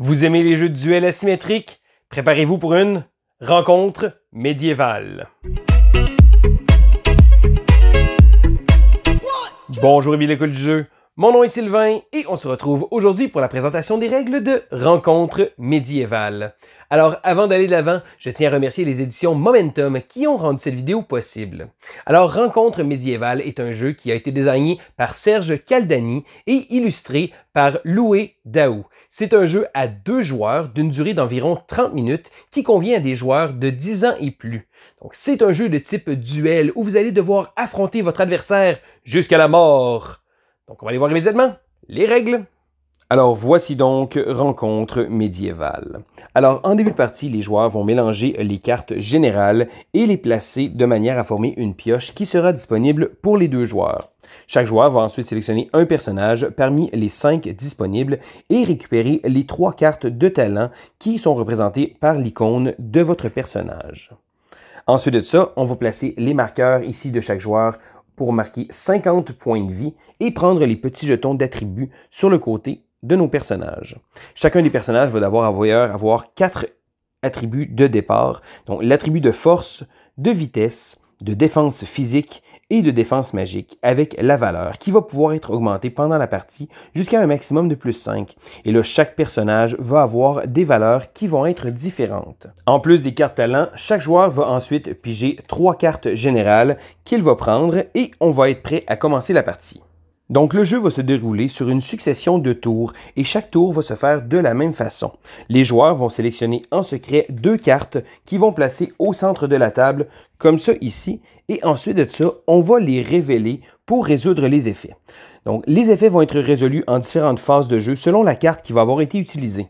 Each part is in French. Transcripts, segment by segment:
Vous aimez les jeux de duel asymétriques? Préparez-vous pour une rencontre médiévale. Bonjour et école du jeu. Mon nom est Sylvain et on se retrouve aujourd'hui pour la présentation des règles de Rencontre Médiévale. Alors avant d'aller de l'avant, je tiens à remercier les éditions Momentum qui ont rendu cette vidéo possible. Alors Rencontre Médiévale est un jeu qui a été désigné par Serge Caldani et illustré par Loué Daou. C'est un jeu à deux joueurs d'une durée d'environ 30 minutes qui convient à des joueurs de 10 ans et plus. Donc c'est un jeu de type duel où vous allez devoir affronter votre adversaire jusqu'à la mort. Donc, on va aller voir immédiatement les règles. Alors voici donc rencontre médiévale. Alors en début de partie, les joueurs vont mélanger les cartes générales et les placer de manière à former une pioche qui sera disponible pour les deux joueurs. Chaque joueur va ensuite sélectionner un personnage parmi les cinq disponibles et récupérer les trois cartes de talent qui sont représentées par l'icône de votre personnage. Ensuite de ça, on va placer les marqueurs ici de chaque joueur pour marquer 50 points de vie et prendre les petits jetons d'attributs sur le côté de nos personnages. Chacun des personnages va devoir avoir, quatre attributs de départ, dont l'attribut de force, de vitesse, de défense physique et de défense magique avec la valeur qui va pouvoir être augmentée pendant la partie jusqu'à un maximum de plus 5. Et là, chaque personnage va avoir des valeurs qui vont être différentes. En plus des cartes talents, chaque joueur va ensuite piger trois cartes générales qu'il va prendre et on va être prêt à commencer la partie. Donc le jeu va se dérouler sur une succession de tours et chaque tour va se faire de la même façon. Les joueurs vont sélectionner en secret deux cartes qui vont placer au centre de la table, comme ça ici, et ensuite de ça, on va les révéler pour résoudre les effets. Donc les effets vont être résolus en différentes phases de jeu selon la carte qui va avoir été utilisée.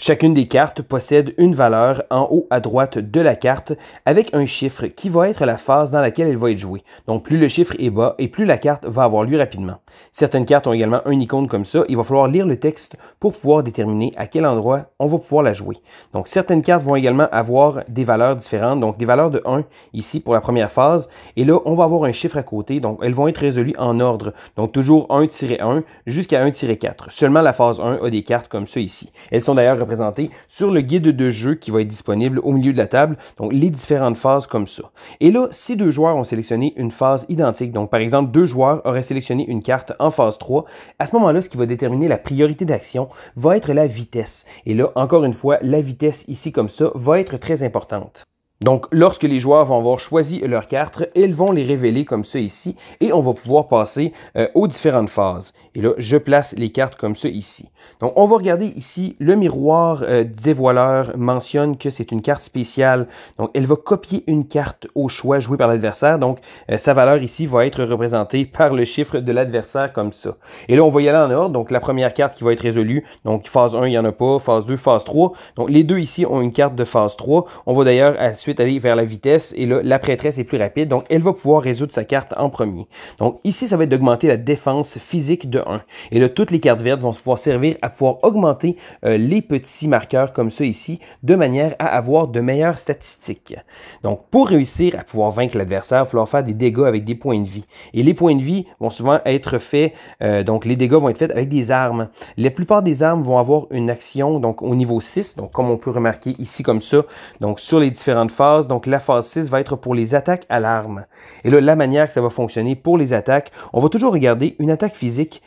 Chacune des cartes possède une valeur en haut à droite de la carte avec un chiffre qui va être la phase dans laquelle elle va être jouée. Donc plus le chiffre est bas et plus la carte va avoir lieu rapidement. Certaines cartes ont également une icône comme ça. Il va falloir lire le texte pour pouvoir déterminer à quel endroit on va pouvoir la jouer. Donc certaines cartes vont également avoir des valeurs différentes. Donc des valeurs de 1 ici pour la première phase. Et là, on va avoir un chiffre à côté. Donc elles vont être résolues en ordre. Donc toujours 1-1 jusqu'à 1-4. Seulement la phase 1 a des cartes comme ça ici. Elles sont d'ailleurs présenté sur le guide de jeu qui va être disponible au milieu de la table. Donc, les différentes phases comme ça. Et là, si deux joueurs ont sélectionné une phase identique, donc par exemple, deux joueurs auraient sélectionné une carte en phase 3, à ce moment-là, ce qui va déterminer la priorité d'action va être la vitesse. Et là, encore une fois, la vitesse ici comme ça va être très importante. Donc, lorsque les joueurs vont avoir choisi leurs cartes, elles vont les révéler comme ça ici et on va pouvoir passer euh, aux différentes phases. Et là, je place les cartes comme ça ici. Donc, on va regarder ici, le miroir euh, dévoileur mentionne que c'est une carte spéciale. Donc, elle va copier une carte au choix jouée par l'adversaire. Donc, euh, sa valeur ici va être représentée par le chiffre de l'adversaire comme ça. Et là, on va y aller en ordre. Donc, la première carte qui va être résolue. Donc, phase 1, il n'y en a pas. Phase 2, phase 3. Donc, les deux ici ont une carte de phase 3. On va d'ailleurs aller vers la vitesse et là, la prêtresse est plus rapide, donc elle va pouvoir résoudre sa carte en premier. Donc ici, ça va être d'augmenter la défense physique de 1. Et là, toutes les cartes vertes vont pouvoir servir à pouvoir augmenter euh, les petits marqueurs comme ça ici, de manière à avoir de meilleures statistiques. Donc pour réussir à pouvoir vaincre l'adversaire, il va falloir faire des dégâts avec des points de vie. Et les points de vie vont souvent être faits, euh, donc les dégâts vont être faits avec des armes. La plupart des armes vont avoir une action donc au niveau 6, donc comme on peut remarquer ici comme ça, donc sur les différentes donc, la phase 6 va être pour les attaques à l'arme. Et là, la manière que ça va fonctionner pour les attaques, on va toujours regarder une attaque physique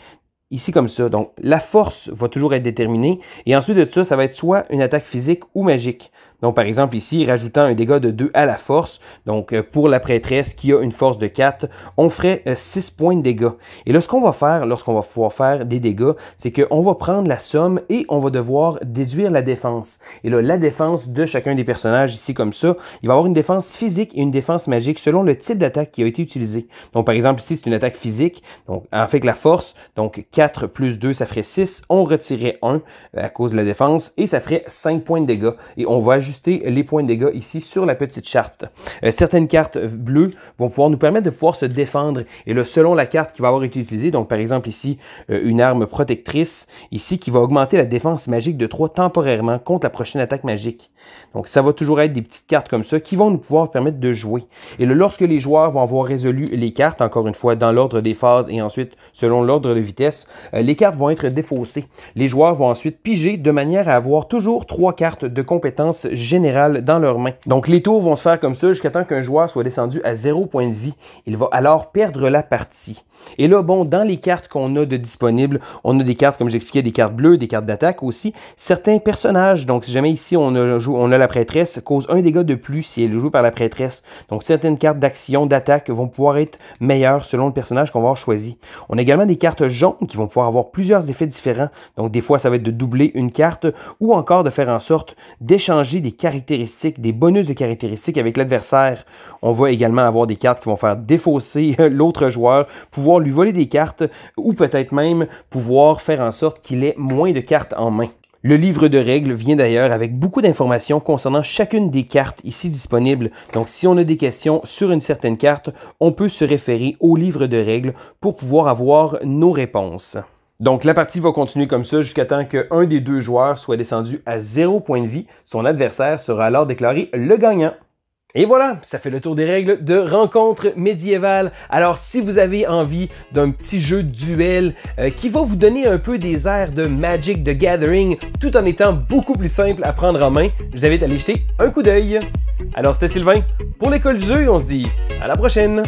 ici comme ça. Donc, la force va toujours être déterminée. Et ensuite de ça, ça va être soit une attaque physique ou magique. Donc, par exemple, ici, rajoutant un dégât de 2 à la force, donc euh, pour la prêtresse qui a une force de 4, on ferait 6 euh, points de dégâts. Et là, ce qu'on va faire lorsqu'on va pouvoir faire des dégâts, c'est qu'on va prendre la somme et on va devoir déduire la défense. Et là, la défense de chacun des personnages, ici comme ça, il va avoir une défense physique et une défense magique selon le type d'attaque qui a été utilisé. Donc, par exemple, ici, c'est une attaque physique, donc en fait la force, donc 4 plus 2, ça ferait 6, on retirerait 1 à cause de la défense et ça ferait 5 points de dégâts. Et on va ajouter les points de dégâts ici sur la petite charte. Euh, certaines cartes bleues vont pouvoir nous permettre de pouvoir se défendre. Et le selon la carte qui va avoir été utilisée, donc par exemple ici, euh, une arme protectrice, ici, qui va augmenter la défense magique de 3 temporairement contre la prochaine attaque magique. Donc ça va toujours être des petites cartes comme ça qui vont nous pouvoir permettre de jouer. Et lorsque les joueurs vont avoir résolu les cartes, encore une fois, dans l'ordre des phases et ensuite selon l'ordre de vitesse, euh, les cartes vont être défaussées. Les joueurs vont ensuite piger de manière à avoir toujours trois cartes de compétences général dans leurs mains. Donc les tours vont se faire comme ça jusqu'à temps qu'un joueur soit descendu à zéro point de vie. Il va alors perdre la partie. Et là, bon, dans les cartes qu'on a de disponibles, on a des cartes, comme j'expliquais, des cartes bleues, des cartes d'attaque aussi. Certains personnages, donc si jamais ici on a, on a la prêtresse, cause un dégât de plus si elle est jouée par la prêtresse. Donc certaines cartes d'action, d'attaque vont pouvoir être meilleures selon le personnage qu'on va avoir choisi. On a également des cartes jaunes qui vont pouvoir avoir plusieurs effets différents. Donc des fois, ça va être de doubler une carte ou encore de faire en sorte d'échanger des caractéristiques, des bonus de caractéristiques avec l'adversaire. On va également avoir des cartes qui vont faire défausser l'autre joueur, pouvoir lui voler des cartes ou peut-être même pouvoir faire en sorte qu'il ait moins de cartes en main. Le livre de règles vient d'ailleurs avec beaucoup d'informations concernant chacune des cartes ici disponibles. Donc si on a des questions sur une certaine carte, on peut se référer au livre de règles pour pouvoir avoir nos réponses. Donc la partie va continuer comme ça jusqu'à temps qu'un des deux joueurs soit descendu à zéro point de vie. Son adversaire sera alors déclaré le gagnant. Et voilà, ça fait le tour des règles de rencontre médiévale. Alors si vous avez envie d'un petit jeu duel euh, qui va vous donner un peu des airs de Magic de Gathering tout en étant beaucoup plus simple à prendre en main, je vous invite à aller jeter un coup d'œil. Alors c'était Sylvain pour l'école du jeu, on se dit à la prochaine.